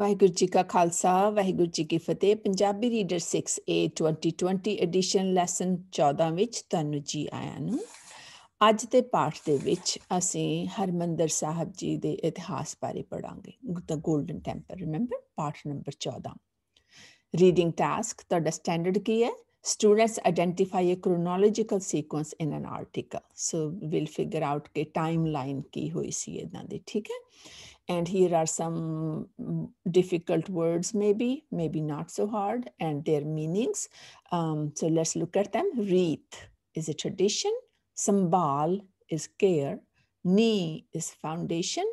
ਵਾਹਿਗੁਰੂ ਜੀ ਕਾ ਖਾਲਸਾ ਵਾਹਿਗੁਰੂ ਜੀ ਕੀ ਫਤਿਹ Punjabi reader 6A 2020 edition lesson 14 ਵਿੱਚ ਤੁਹਾਨੂੰ ਜੀ ਆਇਆਂ ਨੂੰ ਅੱਜ ਦੇ ਪਾਠ ਦੇ ਵਿੱਚ ਅਸੀਂ ਹਰਮੰਦਰ ਸਾਹਿਬ ਜੀ ਦੇ ਇਤਿਹਾਸ ਬਾਰੇ ਪੜਾਂਗੇ ਦਾ ਗੋਲਡਨ ਟੈਂਪਲ ਰਿਮੈਂਬਰ ਪਾਠ ਨੰਬਰ 14 ਰੀਡਿੰਗ ਟਾਸਕ ਤੁਹਾਡਾ ਸਟੈਂਡਰਡ ਕੀ ਹੈ students identify a chronological sequence in an article so we'll figure out ਕਿ timeline ਕੀ ਹੋਈ ਸੀ ਇਹਨਾਂ ਦੀ ਠੀਕ ਹੈ and here are some mm, difficult words maybe maybe not so hard and their meanings um, so let's look at them wreath is a tradition sambal is care ni is foundation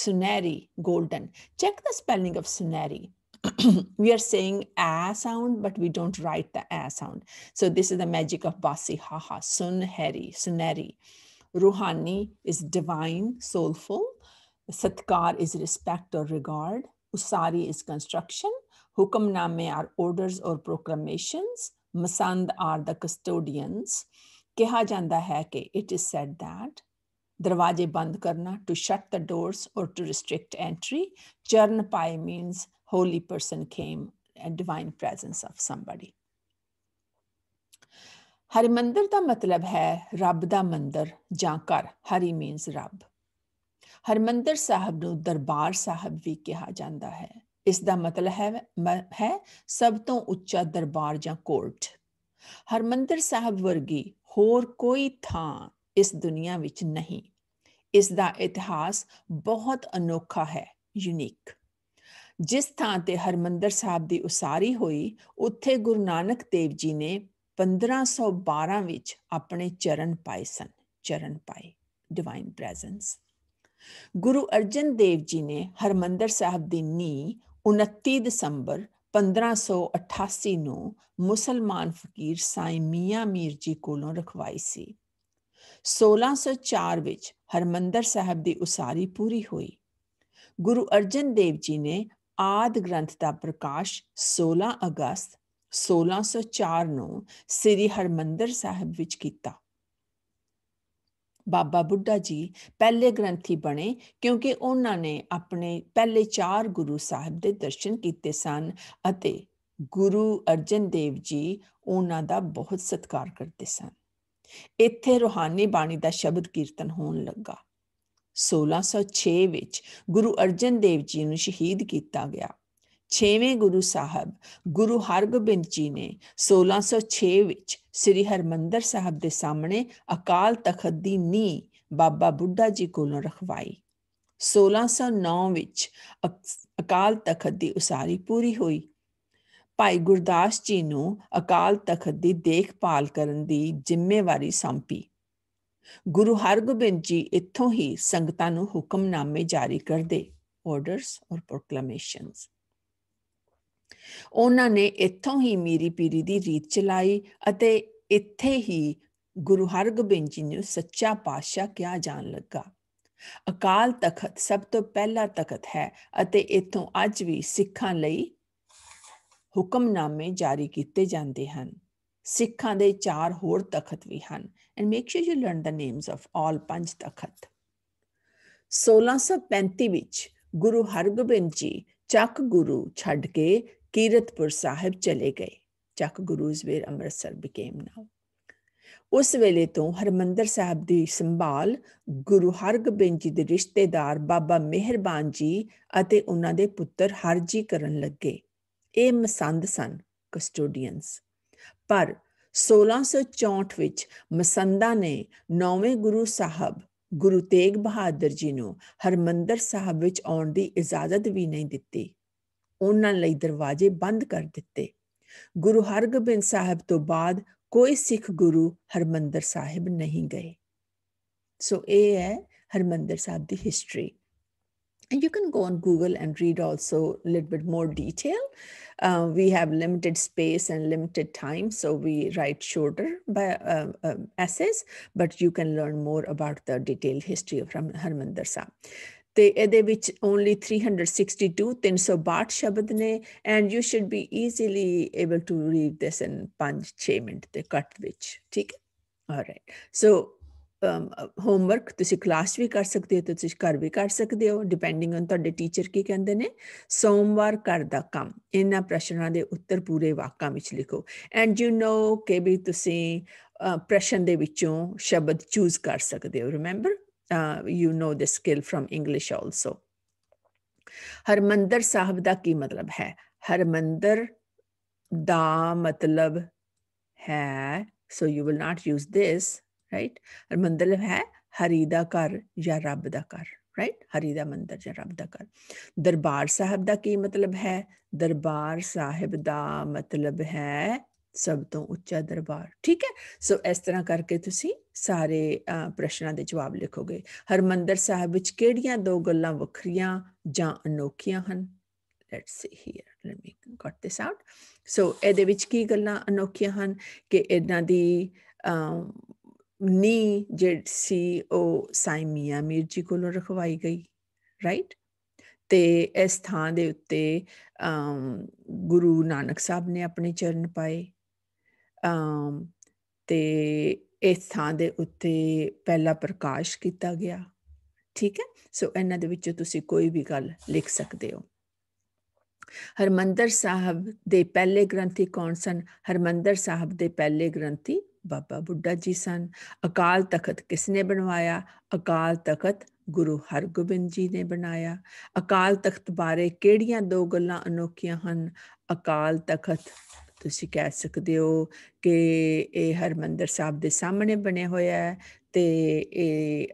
sunari golden check the spelling of sunari we are saying a sound but we don't write the a sound so this is the magic of basi haha sunheri sunari ruhani is divine soulful Satkar is respect or regard. Usari is construction. Hukamname are orders or proclamations. Masand are the custodians. Keha janda hai ke, it is said that. Darwaje band karna, to shut the doors or to restrict entry. Charn pai means holy person came, a divine presence of somebody. Harimandir ਦਾ ਮਤਲਬ ਹੈ ਰੱਬ ਦਾ Mandir Jankar Hari means Rab. Harmandar ਸਾਹਿਬ ਨੂੰ ਦਰਬਾਰ ਸਾਹਿਬ ਵੀ ਕਿਹਾ ਜਾਂਦਾ ਹੈ ਇਸ ਦਾ ਮਤਲਬ ਹੈ ਹੈ ਸਭ ਤੋਂ ਉੱਚਾ ਦਰਬਾਰ ਜਾਂ ਕੋਰਟ ਹਰਮੰਦਰ ਸਾਹਿਬ ਵਰਗੀ ਹੋਰ ਕੋਈ ਥਾਂ ਇਸ ਦੁਨੀਆ ਵਿੱਚ ਨਹੀਂ ਇਸ ਦਾ ਇਤਿਹਾਸ ਬਹੁਤ ਅਨੋਖਾ ਹੈ ਯੂਨੀਕ ਜਿਸ ਥਾਂ ਤੇ ਹਰਮੰਦਰ ਸਾਹਿਬ ਦੀ ਉਸਾਰੀ ਹੋਈ ਉੱਥੇ ਗੁਰੂ ਨਾਨਕ ਦੇਵ ਜੀ ਨੇ 1512 ਵਿੱਚ ਆਪਣੇ ਚਰਨ ਪਾਏ ਸਨ ਚਰਨ ਪਾਏ ਡਿਵਾਈਨ ਪ੍ਰੈਜ਼ੈਂਸ ਗੁਰੂ ਅਰਜਨ ਦੇਵ ਜੀ ਨੇ ਹਰਮੰਦਰ ਸਾਹਿਬ ਦੀ ਨੀਂਹ 29 ਦਸੰਬਰ 1588 ਨੂੰ ਮੁਸਲਮਾਨ ਫਕੀਰ ਸਾਈ ਮੀਆਂ ਮੀਰ ਜੀ ਕੋਲੋਂ ਰਖਵਾਈ ਸੀ 1604 ਵਿੱਚ ਹਰਮੰਦਰ ਸਾਹਿਬ ਦੀ ਉਸਾਰੀ ਪੂਰੀ ਹੋਈ ਗੁਰੂ ਅਰਜਨ ਦੇਵ ਜੀ ਨੇ ਆਦ ਗ੍ਰੰਥ ਦਾ ਪ੍ਰਕਾਸ਼ 16 ਅਗਸਤ 1604 ਨੂੰ ਸ੍ਰੀ ਹਰਮੰਦਰ ਸਾਹਿਬ ਵਿੱਚ ਕੀਤਾ ਬਾਬਾ ਬੁੱਢਾ ਜੀ ਪਹਿਲੇ ਗ੍ਰੰਥੀ ਬਣੇ ਕਿਉਂਕਿ ਉਹਨਾਂ ਨੇ ਆਪਣੇ ਪਹਿਲੇ ਚਾਰ ਗੁਰੂ ਸਾਹਿਬ ਦੇ ਦਰਸ਼ਨ ਕੀਤੇ ਸਨ ਅਤੇ ਗੁਰੂ ਅਰਜਨ ਦੇਵ ਜੀ ਉਹਨਾਂ ਦਾ ਬਹੁਤ ਸਤਿਕਾਰ ਕਰਦੇ ਸਨ ਇੱਥੇ ਰੋਹਾਨੀ ਬਾਣੀ ਦਾ ਸ਼ਬਦ ਕੀਰਤਨ ਹੋਣ ਲੱਗਾ 1606 ਵਿੱਚ ਗੁਰੂ ਅਰਜਨ ਦੇਵ ਜੀ ਨੂੰ ਸ਼ਹੀਦ ਕੀਤਾ ਗਿਆ ਛੇਵੇਂ ਗੁਰੂ ਸਾਹਿਬ ਗੁਰੂ ਹਰਗੋਬਿੰਦ ਜੀ ਨੇ 1606 ਵਿੱਚ ਸ੍ਰੀ ਹਰਮੰਦਰ ਸਾਹਿਬ ਦੇ ਸਾਹਮਣੇ ਅਕਾਲ ਤਖਤ ਦੀ ਨੀ ਬਾਬਾ ਬੁੱਢਾ ਜੀ ਕੋਲੋਂ ਰਖਵਾਈ 1609 ਵਿੱਚ ਅਕਾਲ ਤਖਤ ਦੀ ਉਸਾਰੀ ਪੂਰੀ ਹੋਈ ਭਾਈ ਗੁਰਦਾਸ ਜੀ ਨੂੰ ਅਕਾਲ ਤਖਤ ਦੀ ਦੇਖਭਾਲ ਕਰਨ ਦੀ ਜ਼ਿੰਮੇਵਾਰੀ ਸੌਂਪੀ ਗੁਰੂ ਹਰਗੋਬਿੰਦ ਜੀ ਇੱਥੋਂ ਹੀ ਸੰਗਤਾਂ ਨੂੰ ਹੁਕਮਨਾਮੇ ਜਾਰੀ ਕਰਦੇ ਆਰਡਰਸ ਔਰ ਪ੍ਰੋਕਲੇਮੇਸ਼ਨਸ ਉਹਨਾਂ ਨੇ ਇੱਥੋਂ ਹੀ ਮੀਰੀ ਪੀਰੀ ਦੀ ਰੀਤ ਚਲਾਈ ਅਤੇ ਇੱਥੇ ਹੀ ਗੁਰੂ ਹਰਗੋਬਿੰਦ ਜੀ ਨੂੰ ਸੱਚਾ ਪਾਤਸ਼ਾਹ ਕਿਹਾ ਜਾਣ ਲੱਗਾ ਅਕਾਲ ਤਖਤ ਸਭ ਤੋਂ ਪਹਿਲਾ ਤਖਤ ਹੈ ਅਤੇ ਇਥੋਂ ਅੱਜ ਵੀ ਸਿੱਖਾਂ ਲਈ ਹੁਕਮਨਾਮੇ ਜਾਰੀ ਕੀਤੇ ਜਾਂਦੇ ਹਨ ਸਿੱਖਾਂ ਦੇ ਚਾਰ ਹੋਰ ਤਖਤ ਵੀ ਹਨ and make sure you learn the names of all ਪੰਜ ਤਖਤ 1635 ਵਿੱਚ ਗੁਰੂ ਹਰਗੋਬਿੰਦ ਜੀ ਚੱਕ ਗੁਰੂ ਛੱਡ ਕੇ ਕੀਰਤਪੁਰ ਸਾਹਿਬ ਚਲੇ ਗਏ ਚੱਕ ਗੁਰੂ ਜ਼ਵੇਰ ਅੰਮ੍ਰਿਤਸਰ ਬਿਕੇਮ ਨਾਉ ਉਸ ਵੇਲੇ ਤੋਂ ਹਰਮੰਦਰ ਸਾਹਿਬ ਦੀ ਸੰਭਾਲ ਗੁਰੂ ਹਰਗੋਬਿੰਦ ਜੀ ਦੇ ਰਿਸ਼ਤੇਦਾਰ ਬਾਬਾ ਮਿਹਰਬਾਨ ਜੀ ਅਤੇ ਉਹਨਾਂ ਦੇ ਪੁੱਤਰ ਹਰਜੀ ਕਰਨ ਲੱਗੇ ਇਹ ਮਸੰਦ ਸਨ ਕਸਟੋਡੀਅਨਸ ਪਰ 1664 ਵਿੱਚ ਮਸੰਦਾ ਨੇ ਨੌਵੇਂ ਗੁਰੂ ਸਾਹਿਬ ਗੁਰੂ ਤੇਗ ਬਹਾਦਰ ਜੀ ਨੂੰ ਹਰਮੰਦਰ ਸਾਹਿਬ ਵਿੱਚ ਆਉਣ ਦੀ ਇਜਾਜ਼ਤ ਵੀ ਨਹੀਂ ਦਿੱਤੀ ਉਹਨਾਂ ਲਈ ਦਰਵਾਜ਼ੇ ਬੰਦ ਕਰ ਦਿੱਤੇ ਗੁਰੂ ਹਰਗੋਬਿੰਦ ਸਾਹਿਬ ਤੋਂ ਬਾਅਦ ਕੋਈ ਸਿੱਖ ਗੁਰੂ ਹਰਮੰਦਰ ਸਾਹਿਬ ਨਹੀਂ ਗਏ ਸੋ ਇਹ ਹੈ ਹਰਮੰਦਰ ਸਾਹਿਬ ਦੀ history and you can go on Google and read also a little bit more detail. Uh, we have limited space and limited time, so we write shorter by, uh, essays, but you can learn more about the detailed history of Harmandir Sahib. they which only 362 362 baat shabd ne, and you should be easily able to read this in panch minute ਦੇ ਕੱਟ ਵਿੱਚ ਠੀਕ All right. So. Homework ਤੁਸੀਂ class ਵੀ ਕਰ ਸਕਦੇ ਹੋ ਤੁਸੀਂ ਘਰ ਵੀ ਕਰ ਸਕਦੇ ਹੋ ਡਿਪੈਂਡਿੰਗ ਔਨ ਤੁਹਾਡੇ ਟੀਚਰ ਕੀ ਕਹਿੰਦੇ ਨੇ ਸੋਮਵਾਰ ਕਰ ਦਾ ਕੰਮ ਇਹਨਾਂ ਪ੍ਰਸ਼ਨਾਂ ਦੇ ਉੱਤਰ ਪੂਰੇ ਵਾਕਾਂ ਵਿੱਚ ਲਿਖੋ ਐਂਡ ਯੂ نو ਕਿ ਵੀ ਤੁਸੀਂ ਪ੍ਰਸ਼ਨ ਦੇ ਵਿੱਚੋਂ ਸ਼ਬਦ ਚੂਜ਼ ਕਰ ਸਕਦੇ ਹੋ remember you know this skill from English also Harmandar Sahib ਦਾ ਕੀ ਮਤਲਬ ਹੈ ਹਰਮੰਦਰ ਦਾ ਮਤਲਬ ਹੈ so you will not use this right Harmandar ਹੈ ਹਰੀ ਦਾ ਘਰ ਜਾਂ ਰੱਬ ਦਾ ਘਰ ਰਾਈਟ ਹਰੀ ਦਾ ਮੰਦਰ ਜਾਂ ਰੱਬ ਦਾ ਘਰ ਦਰਬਾਰ ਸਾਹਿਬ ਦਾ ਕੀ ਮਤਲਬ ਹੈ ਦਰਬਾਰ ਸਾਹਿਬ ਦਾ ਮਤਲਬ ਹੈ ਸਭ ਤੋਂ ਉੱਚਾ ਦਰਬਾਰ ਠੀਕ ਹੈ ਸੋ ਇਸ ਤਰ੍ਹਾਂ ਕਰਕੇ ਤੁਸੀਂ ਸਾਰੇ ਪ੍ਰਸ਼ਨਾਂ ਦੇ ਜਵਾਬ ਲਿਖੋਗੇ ਹਰਮੰਦਰ ਸਾਹਿਬ ਵਿੱਚ ਕਿਹੜੀਆਂ ਦੋ ਗੱਲਾਂ ਵੱਖਰੀਆਂ ਜਾਂ ਅਨੋਖੀਆਂ ਹਨ let's see here let me cut this out so ਇਹਦੇ ਵਿੱਚ ਕੀ ਗੱਲਾਂ ਅਨੋਖੀਆਂ ਹਨ ਕਿ ਇਹਨਾਂ ਦੀ ਨੀ ਜਿਹੜੀ ਸੀ ਉਹ ਸਾਈਮੀਆ ਮੀਰ ਜੀ ਕੋਲੋਂ ਰਖਵਾਈ ਗਈ ਰਾਈਟ ਤੇ ਇਸ ਥਾਂ ਦੇ ਉੱਤੇ ਗੁਰੂ ਨਾਨਕ ਸਾਹਿਬ ਨੇ ਆਪਣੇ ਚਰਨ ਪਾਏ ਤੇ ਇਸ ਥਾਂ ਦੇ ਉੱਤੇ ਪਹਿਲਾ ਪ੍ਰਕਾਸ਼ ਕੀਤਾ ਗਿਆ ਠੀਕ ਹੈ ਸੋ ਇਹਨਾਂ ਦੇ ਵਿੱਚੋਂ ਤੁਸੀਂ ਕੋਈ ਵੀ ਗੱਲ ਲਿਖ ਸਕਦੇ ਹੋ ਹਰਮੰਦਰ ਸਾਹਿਬ ਦੇ ਪਹਿਲੇ ਗ੍ਰੰਥੀ ਕੌਣ ਸਨ ਹਰਮੰਦਰ ਸਾਹਿਬ ਦੇ ਪਹਿਲੇ ਗ੍ਰੰਥੀ ਬਾਬਾ ਬੁੱਢਾ ਜੀ ਸਨ ਅਕਾਲ ਤਖਤ ਕਿਸ ਨੇ ਬਣਵਾਇਆ ਅਕਾਲ ਤਖਤ ਗੁਰੂ ਹਰਗੋਬਿੰਦ ਜੀ ਨੇ ਬਣਾਇਆ ਅਕਾਲ ਤਖਤ ਬਾਰੇ ਕਿਹੜੀਆਂ ਦੋ ਗੱਲਾਂ ਅਨੋਖੀਆਂ ਹਨ ਅਕਾਲ ਤਖਤ ਤੁਸੀਂ ਕਹਿ ਸਕਦੇ ਹੋ ਕਿ ਇਹ ਹਰਮੰਦਰ ਸਾਹਿਬ ਦੇ ਸਾਹਮਣੇ ਬਣਿਆ ਹੋਇਆ ਹੈ ਤੇ ਇਹ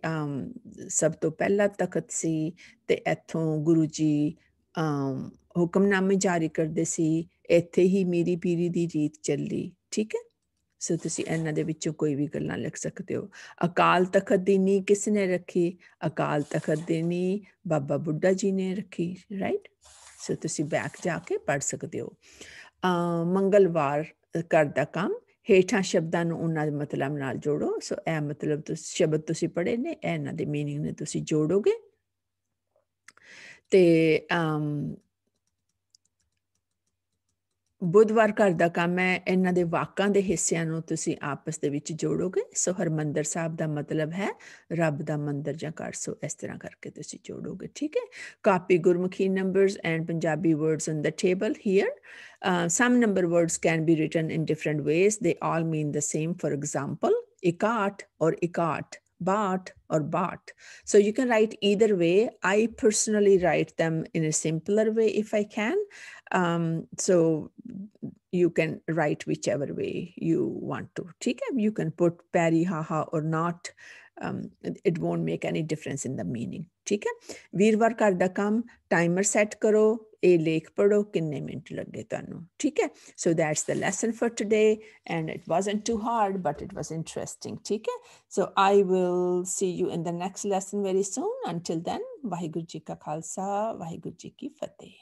ਸਭ ਤੋਂ ਪਹਿਲਾ ਤਖਤ ਸੀ ਤੇ ਇੱਥੋਂ ਗੁਰੂ ਜੀ ਹੁਕਮਨਾਮੇ ਜਾਰੀ ਕਰਦੇ ਸੀ ਇੱਥੇ ਹੀ ਮੇਰੀ ਪੀਰੀ ਦੀ ਰੀਤ ਚੱਲੀ ਠੀਕ ਹੈ ਸੋ ਤੁਸੀਂ ਇਹਨਾਂ ਦੇ ਵਿੱਚੋਂ ਕੋਈ ਵੀ ਗੱਲਾਂ ਲਿਖ ਸਕਦੇ ਹੋ ਅਕਾਲ ਤਖਤ ਦੀ ਨੀ ਕਿਸ ਨੇ ਰੱਖੀ ਅਕਾਲ ਤਖਤ ਦੀ ਨੀ ਬਾਬਾ ਬੁੱਢਾ ਜੀ ਨੇ ਰੱਖੀ ਰਾਈਟ ਸੋ ਤੁਸੀਂ ਬੈਕ ਜਾ ਕੇ ਪੜ ਸਕਦੇ ਹੋ ਅ ਮੰਗਲਵਾਰ ਕਰਦਾ ਕੰਮ ਹੇਠਾਂ ਸ਼ਬਦਾਂ ਨੂੰ ਉਹਨਾਂ ਦੇ ਮਤਲਬ ਨਾਲ ਜੋੜੋ ਸੋ ਇਹ ਮਤਲਬ ਤੁਸੀਂ ਸ਼ਬਦ ਤੁਸੀਂ ਪੜ੍ਹੇ ਨੇ ਇਹਨਾਂ ਦੇ मीनिंग ਨੇ ਤੁਸੀਂ ਜੋੜੋਗੇ ਤੇ ਬੁੱਧਵਾਰ ਘਰ ਦਾ ਕੰਮ ਹੈ ਇਹਨਾਂ ਦੇ ਵਾਕਾਂ ਦੇ ਹਿੱਸਿਆਂ ਨੂੰ ਤੁਸੀਂ ਆਪਸ ਦੇ ਵਿੱਚ ਜੋੜੋਗੇ ਸੋ ਹਰਮੰਦਰ ਸਾਹਿਬ ਦਾ ਮਤਲਬ ਹੈ ਰੱਬ ਦਾ ਮੰਦਰ ਜਾਂ ਘਰ ਸੋ ਇਸ ਤਰ੍ਹਾਂ ਕਰਕੇ ਤੁਸੀਂ ਜੋੜੋਗੇ ਠੀਕ ਹੈ copy Gurmukhi numbers and Punjabi words in the table here some number words can be written in different ways they all mean the same for example ਇਕਾਟ ਔਰ ਇਕਾਟ Bart or Bart. So you can write either way. I personally write them in a simpler way if I can. Um, so you can write whichever way you want to. take You can put Perry, haha, or not it won't make any difference in the meaning ਠੀਕ ਹੈ ਵੀਰਵਾਰ ਘਰ ਦਾ ਕੰਮ timer set ਕਰੋ ਇਹ ਲੇਖ ਪੜੋ ਕਿੰਨੇ ਮਿੰਟ ਲੱਗੇ ਤੁਹਾਨੂੰ ਠੀਕ ਹੈ so that's the lesson for today and it wasn't too hard but it was interesting ਠੀਕ ਹੈ so I will see you in the next lesson very soon until then Waheguru ji ਕਾ ਖਾਲਸਾ ਵਾਹਿਗੁਰੂ ਜੀ ਕੀ ਫਤਿਹ